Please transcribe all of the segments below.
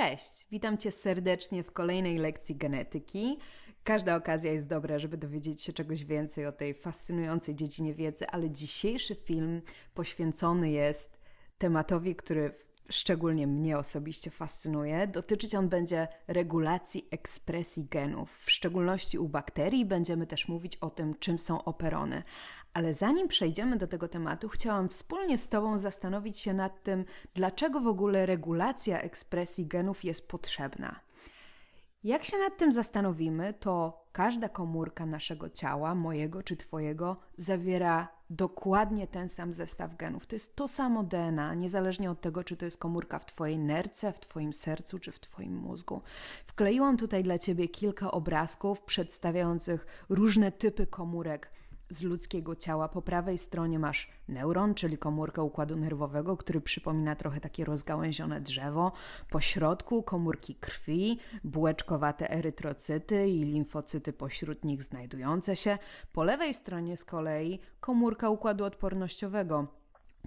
Cześć, witam Cię serdecznie w kolejnej lekcji genetyki. Każda okazja jest dobra, żeby dowiedzieć się czegoś więcej o tej fascynującej dziedzinie wiedzy, ale dzisiejszy film poświęcony jest tematowi, który szczególnie mnie osobiście fascynuje. Dotyczyć on będzie regulacji ekspresji genów. W szczególności u bakterii będziemy też mówić o tym, czym są operony. Ale zanim przejdziemy do tego tematu, chciałam wspólnie z Tobą zastanowić się nad tym, dlaczego w ogóle regulacja ekspresji genów jest potrzebna. Jak się nad tym zastanowimy, to każda komórka naszego ciała, mojego czy Twojego, zawiera dokładnie ten sam zestaw genów. To jest to samo DNA, niezależnie od tego, czy to jest komórka w Twojej nerce, w Twoim sercu czy w Twoim mózgu. Wkleiłam tutaj dla Ciebie kilka obrazków przedstawiających różne typy komórek z ludzkiego ciała. Po prawej stronie masz neuron, czyli komórkę układu nerwowego, który przypomina trochę takie rozgałęzione drzewo. Po środku komórki krwi, bułeczkowate erytrocyty i limfocyty pośród nich znajdujące się. Po lewej stronie z kolei komórka układu odpornościowego,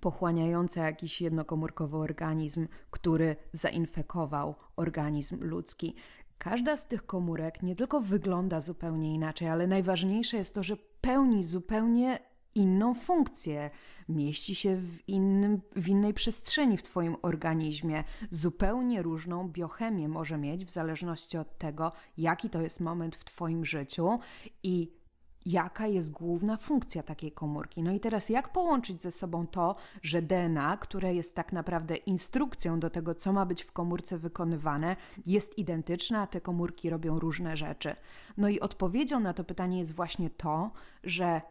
pochłaniająca jakiś jednokomórkowy organizm, który zainfekował organizm ludzki. Każda z tych komórek nie tylko wygląda zupełnie inaczej, ale najważniejsze jest to, że pełni zupełnie inną funkcję, mieści się w, innym, w innej przestrzeni w Twoim organizmie, zupełnie różną biochemię może mieć w zależności od tego, jaki to jest moment w Twoim życiu i jaka jest główna funkcja takiej komórki. No i teraz jak połączyć ze sobą to, że DNA, które jest tak naprawdę instrukcją do tego, co ma być w komórce wykonywane, jest identyczne, a te komórki robią różne rzeczy. No i odpowiedzią na to pytanie jest właśnie to, że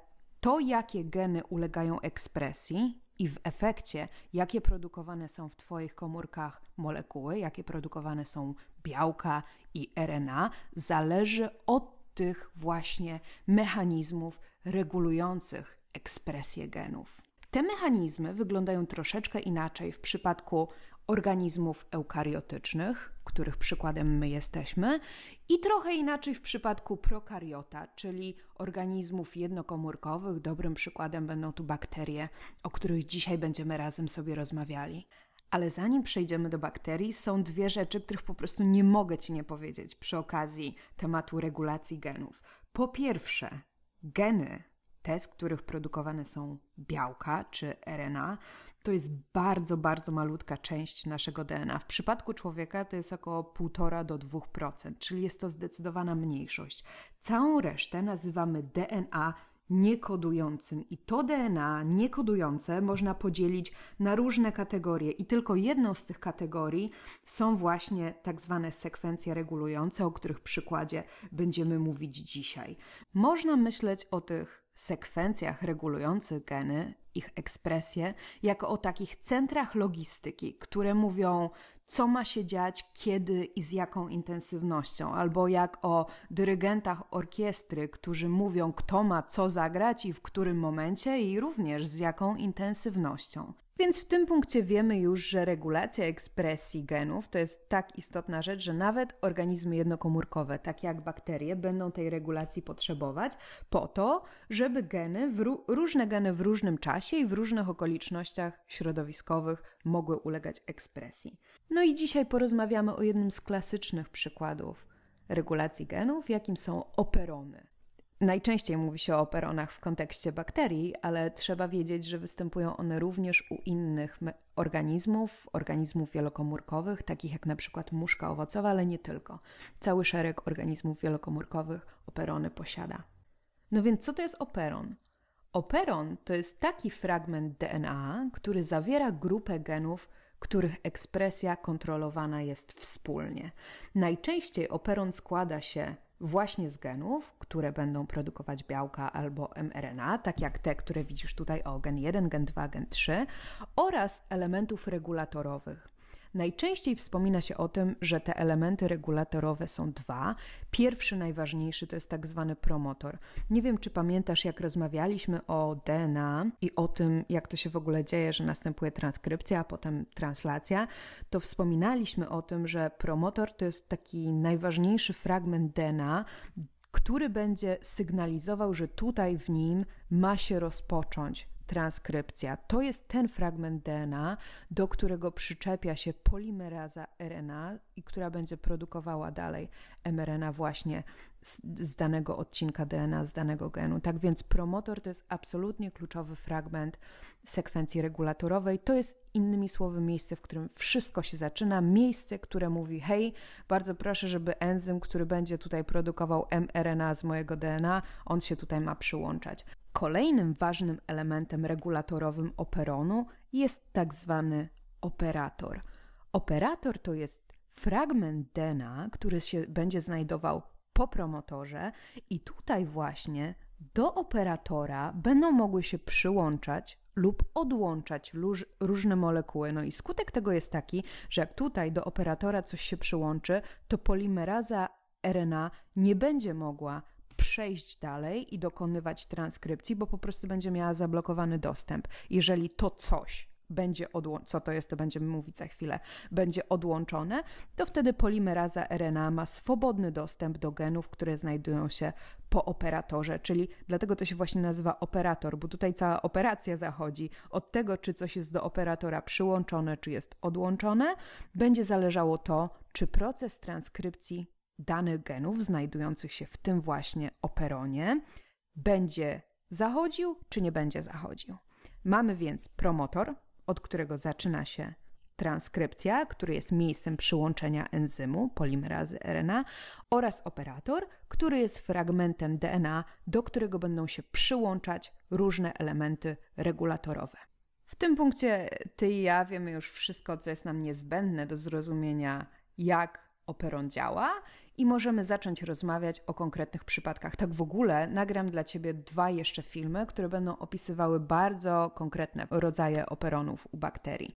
to, jakie geny ulegają ekspresji, i w efekcie, jakie produkowane są w Twoich komórkach molekuły, jakie produkowane są białka i RNA, zależy od tych właśnie mechanizmów regulujących ekspresję genów. Te mechanizmy wyglądają troszeczkę inaczej w przypadku organizmów eukariotycznych, których przykładem my jesteśmy, i trochę inaczej w przypadku prokariota, czyli organizmów jednokomórkowych. Dobrym przykładem będą tu bakterie, o których dzisiaj będziemy razem sobie rozmawiali. Ale zanim przejdziemy do bakterii, są dwie rzeczy, których po prostu nie mogę Ci nie powiedzieć przy okazji tematu regulacji genów. Po pierwsze, geny, te, z których produkowane są białka czy RNA, to jest bardzo, bardzo malutka część naszego DNA. W przypadku człowieka to jest około 1,5 do 2%, czyli jest to zdecydowana mniejszość. Całą resztę nazywamy DNA niekodującym. I to DNA niekodujące można podzielić na różne kategorie, i tylko jedną z tych kategorii są właśnie tak zwane sekwencje regulujące, o których przykładzie będziemy mówić dzisiaj. Można myśleć o tych sekwencjach regulujących geny, ich ekspresję, jako o takich centrach logistyki, które mówią, co ma się dziać, kiedy i z jaką intensywnością, albo jak o dyrygentach orkiestry, którzy mówią, kto ma co zagrać i w którym momencie i również z jaką intensywnością. Więc w tym punkcie wiemy już, że regulacja ekspresji genów to jest tak istotna rzecz, że nawet organizmy jednokomórkowe, tak jak bakterie, będą tej regulacji potrzebować po to, żeby geny, różne geny w różnym czasie i w różnych okolicznościach środowiskowych mogły ulegać ekspresji. No i dzisiaj porozmawiamy o jednym z klasycznych przykładów regulacji genów, jakim są operony. Najczęściej mówi się o operonach w kontekście bakterii, ale trzeba wiedzieć, że występują one również u innych organizmów, organizmów wielokomórkowych, takich jak na przykład muszka owocowa, ale nie tylko. Cały szereg organizmów wielokomórkowych operony posiada. No więc co to jest operon? Operon to jest taki fragment DNA, który zawiera grupę genów, których ekspresja kontrolowana jest wspólnie. Najczęściej operon składa się właśnie z genów, które będą produkować białka albo mRNA, tak jak te, które widzisz tutaj, o gen 1, gen 2, gen 3, oraz elementów regulatorowych, Najczęściej wspomina się o tym, że te elementy regulatorowe są dwa. Pierwszy, najważniejszy to jest tak zwany promotor. Nie wiem, czy pamiętasz, jak rozmawialiśmy o DNA i o tym, jak to się w ogóle dzieje, że następuje transkrypcja, a potem translacja, to wspominaliśmy o tym, że promotor to jest taki najważniejszy fragment DNA, który będzie sygnalizował, że tutaj w nim ma się rozpocząć transkrypcja. To jest ten fragment DNA, do którego przyczepia się polimeraza RNA i która będzie produkowała dalej mRNA właśnie z, z danego odcinka DNA, z danego genu. Tak więc promotor to jest absolutnie kluczowy fragment sekwencji regulatorowej. To jest innymi słowy miejsce, w którym wszystko się zaczyna, miejsce, które mówi: hej, bardzo proszę, żeby enzym, który będzie tutaj produkował mRNA z mojego DNA, on się tutaj ma przyłączać. Kolejnym ważnym elementem regulatorowym operonu jest tak zwany operator. Operator to jest fragment DNA, który się będzie znajdował po promotorze, i tutaj właśnie do operatora będą mogły się przyłączać lub odłączać różne molekuły. No i skutek tego jest taki, że jak tutaj do operatora coś się przyłączy, to polimeraza RNA nie będzie mogła przejść dalej i dokonywać transkrypcji, bo po prostu będzie miała zablokowany dostęp. Jeżeli to coś będzie odłączone, co to jest, to będziemy mówić za chwilę, będzie odłączone, to wtedy polimeraza RNA ma swobodny dostęp do genów, które znajdują się po operatorze, czyli dlatego to się właśnie nazywa operator, bo tutaj cała operacja zachodzi od tego, czy coś jest do operatora przyłączone, czy jest odłączone, będzie zależało to, czy proces transkrypcji danych genów znajdujących się w tym właśnie operonie będzie zachodził czy nie będzie zachodził. Mamy więc promotor, od którego zaczyna się transkrypcja, który jest miejscem przyłączenia enzymu polimerazy RNA oraz operator, który jest fragmentem DNA, do którego będą się przyłączać różne elementy regulatorowe. W tym punkcie ty i ja wiemy już wszystko, co jest nam niezbędne do zrozumienia, jak Operon działa i możemy zacząć rozmawiać o konkretnych przypadkach. Tak w ogóle nagram dla Ciebie dwa jeszcze filmy, które będą opisywały bardzo konkretne rodzaje operonów u bakterii.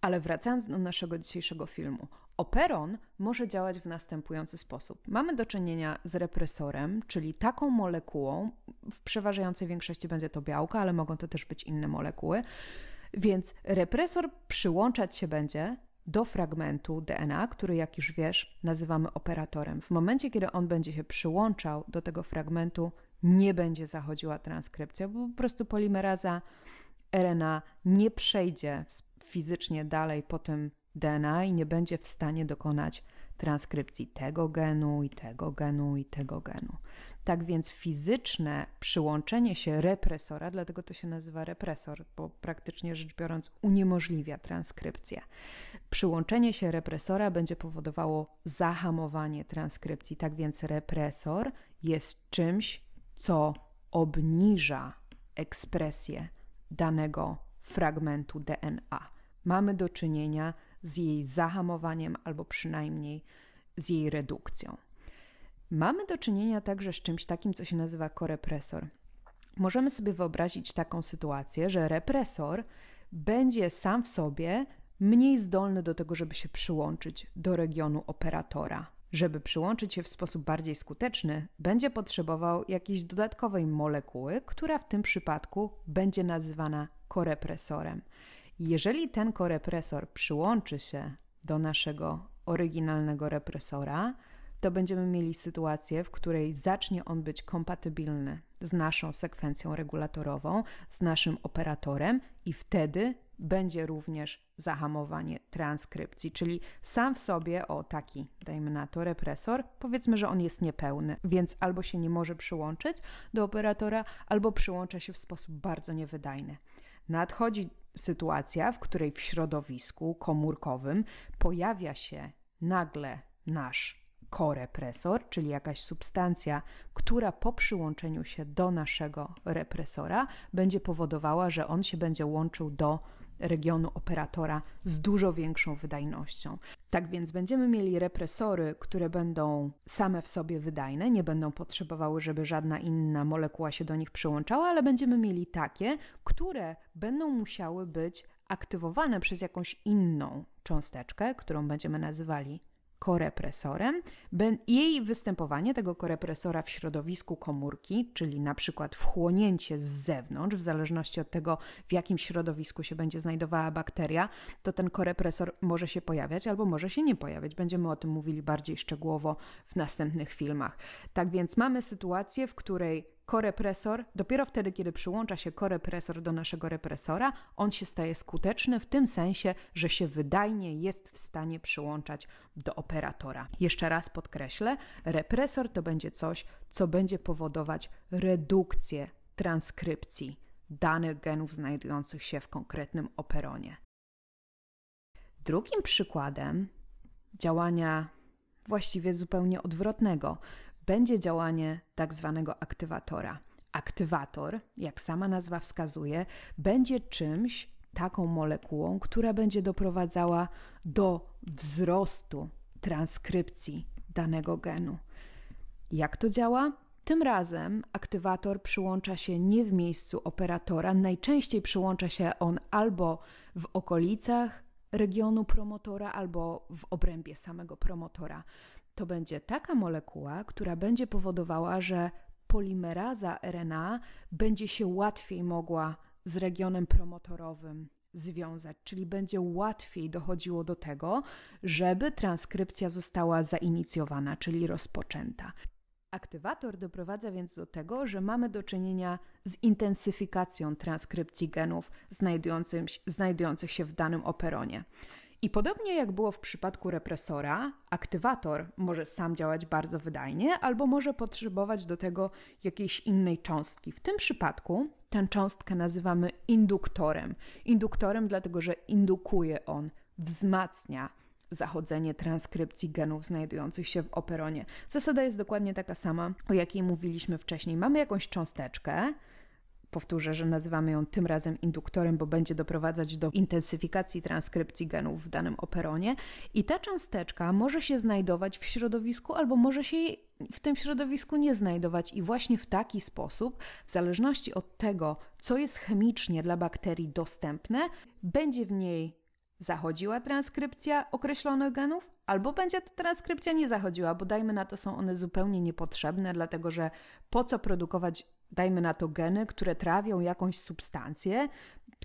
Ale wracając do naszego dzisiejszego filmu. Operon może działać w następujący sposób. Mamy do czynienia z represorem, czyli taką molekułą, w przeważającej większości będzie to białka, ale mogą to też być inne molekuły. Więc represor przyłączać się będzie do fragmentu DNA, który jak już wiesz, nazywamy operatorem. W momencie, kiedy on będzie się przyłączał do tego fragmentu, nie będzie zachodziła transkrypcja, bo po prostu polimeraza RNA nie przejdzie fizycznie dalej po tym DNA i nie będzie w stanie dokonać transkrypcji tego genu i tego genu i tego genu. Tak więc fizyczne przyłączenie się represora, dlatego to się nazywa represor, bo praktycznie rzecz biorąc uniemożliwia transkrypcję. Przyłączenie się represora będzie powodowało zahamowanie transkrypcji. Tak więc represor jest czymś, co obniża ekspresję danego fragmentu DNA. Mamy do czynienia z jej zahamowaniem albo przynajmniej z jej redukcją. Mamy do czynienia także z czymś takim, co się nazywa korepresor. Możemy sobie wyobrazić taką sytuację, że represor będzie sam w sobie mniej zdolny do tego, żeby się przyłączyć do regionu operatora. Żeby przyłączyć się w sposób bardziej skuteczny, będzie potrzebował jakiejś dodatkowej molekuły, która w tym przypadku będzie nazywana korepresorem. Jeżeli ten korepresor przyłączy się do naszego oryginalnego represora, to będziemy mieli sytuację, w której zacznie on być kompatybilny z naszą sekwencją regulatorową, z naszym operatorem i wtedy będzie również zahamowanie transkrypcji, czyli sam w sobie, o taki, dajmy na to, represor, powiedzmy, że on jest niepełny, więc albo się nie może przyłączyć do operatora, albo przyłącza się w sposób bardzo niewydajny. Nadchodzi sytuacja, w której w środowisku komórkowym pojawia się nagle nasz korepresor, czyli jakaś substancja, która po przyłączeniu się do naszego represora będzie powodowała, że on się będzie łączył do regionu operatora z dużo większą wydajnością. Tak więc będziemy mieli represory, które będą same w sobie wydajne, nie będą potrzebowały, żeby żadna inna molekuła się do nich przyłączała, ale będziemy mieli takie, które będą musiały być aktywowane przez jakąś inną cząsteczkę, którą będziemy nazywali korepresorem. Jej występowanie tego korepresora w środowisku komórki, czyli na przykład wchłonięcie z zewnątrz, w zależności od tego, w jakim środowisku się będzie znajdowała bakteria, to ten korepresor może się pojawiać albo może się nie pojawiać. Będziemy o tym mówili bardziej szczegółowo w następnych filmach. Tak więc mamy sytuację, w której korepresor, dopiero wtedy, kiedy przyłącza się korepresor do naszego represora, on się staje skuteczny w tym sensie, że się wydajnie jest w stanie przyłączać do operatora. Jeszcze raz podkreślę, represor to będzie coś, co będzie powodować redukcję transkrypcji danych genów znajdujących się w konkretnym operonie. Drugim przykładem działania właściwie zupełnie odwrotnego będzie działanie tak zwanego aktywatora. Aktywator, jak sama nazwa wskazuje, będzie czymś, taką molekułą, która będzie doprowadzała do wzrostu transkrypcji danego genu. Jak to działa? Tym razem aktywator przyłącza się nie w miejscu operatora, najczęściej przyłącza się on albo w okolicach regionu promotora, albo w obrębie samego promotora to będzie taka molekuła, która będzie powodowała, że polimeraza RNA będzie się łatwiej mogła z regionem promotorowym związać, czyli będzie łatwiej dochodziło do tego, żeby transkrypcja została zainicjowana, czyli rozpoczęta. Aktywator doprowadza więc do tego, że mamy do czynienia z intensyfikacją transkrypcji genów znajdujących się w danym operonie. I podobnie jak było w przypadku represora, aktywator może sam działać bardzo wydajnie albo może potrzebować do tego jakiejś innej cząstki. W tym przypadku tę cząstkę nazywamy induktorem. Induktorem, dlatego że indukuje on, wzmacnia zachodzenie transkrypcji genów znajdujących się w operonie. Zasada jest dokładnie taka sama, o jakiej mówiliśmy wcześniej. Mamy jakąś cząsteczkę, powtórzę, że nazywamy ją tym razem induktorem, bo będzie doprowadzać do intensyfikacji transkrypcji genów w danym operonie. I ta cząsteczka może się znajdować w środowisku albo może się w tym środowisku nie znajdować. I właśnie w taki sposób, w zależności od tego, co jest chemicznie dla bakterii dostępne, będzie w niej zachodziła transkrypcja określonych genów, albo będzie ta transkrypcja nie zachodziła, bo dajmy na to, są one zupełnie niepotrzebne, dlatego że po co produkować dajmy na to geny, które trawią jakąś substancję,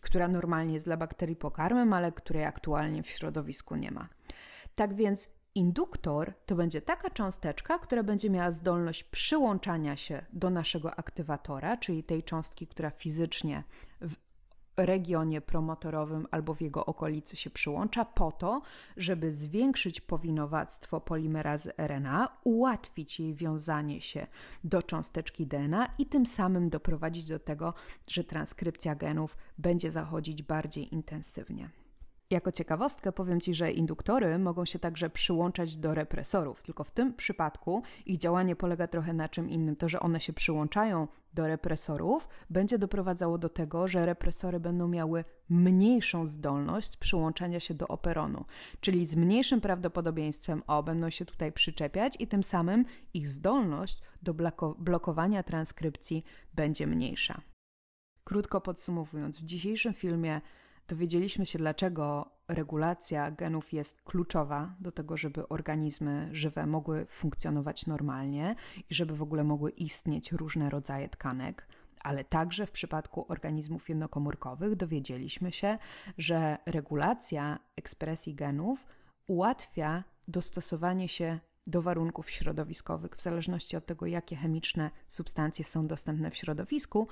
która normalnie jest dla bakterii pokarmem, ale której aktualnie w środowisku nie ma. Tak więc induktor to będzie taka cząsteczka, która będzie miała zdolność przyłączania się do naszego aktywatora, czyli tej cząstki, która fizycznie regionie promotorowym albo w jego okolicy się przyłącza po to, żeby zwiększyć powinowactwo polimerazy RNA, ułatwić jej wiązanie się do cząsteczki DNA i tym samym doprowadzić do tego, że transkrypcja genów będzie zachodzić bardziej intensywnie. Jako ciekawostkę powiem Ci, że induktory mogą się także przyłączać do represorów, tylko w tym przypadku ich działanie polega trochę na czym innym. To, że one się przyłączają do represorów, będzie doprowadzało do tego, że represory będą miały mniejszą zdolność przyłączania się do operonu, czyli z mniejszym prawdopodobieństwem o będą się tutaj przyczepiać i tym samym ich zdolność do blokowania transkrypcji będzie mniejsza. Krótko podsumowując, w dzisiejszym filmie Dowiedzieliśmy się, dlaczego regulacja genów jest kluczowa do tego, żeby organizmy żywe mogły funkcjonować normalnie i żeby w ogóle mogły istnieć różne rodzaje tkanek. Ale także w przypadku organizmów jednokomórkowych dowiedzieliśmy się, że regulacja ekspresji genów ułatwia dostosowanie się do warunków środowiskowych, w zależności od tego, jakie chemiczne substancje są dostępne w środowisku,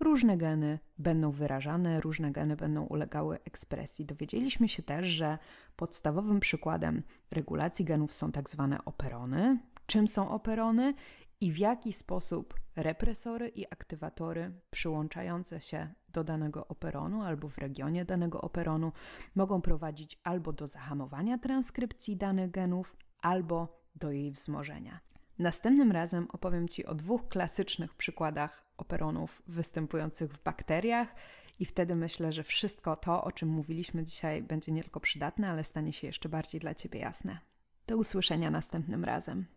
różne geny będą wyrażane, różne geny będą ulegały ekspresji. Dowiedzieliśmy się też, że podstawowym przykładem regulacji genów są tak zwane operony. Czym są operony i w jaki sposób represory i aktywatory przyłączające się do danego operonu albo w regionie danego operonu mogą prowadzić albo do zahamowania transkrypcji danych genów, albo do jej wzmożenia. Następnym razem opowiem Ci o dwóch klasycznych przykładach operonów występujących w bakteriach i wtedy myślę, że wszystko to, o czym mówiliśmy dzisiaj, będzie nie tylko przydatne, ale stanie się jeszcze bardziej dla Ciebie jasne. Do usłyszenia następnym razem.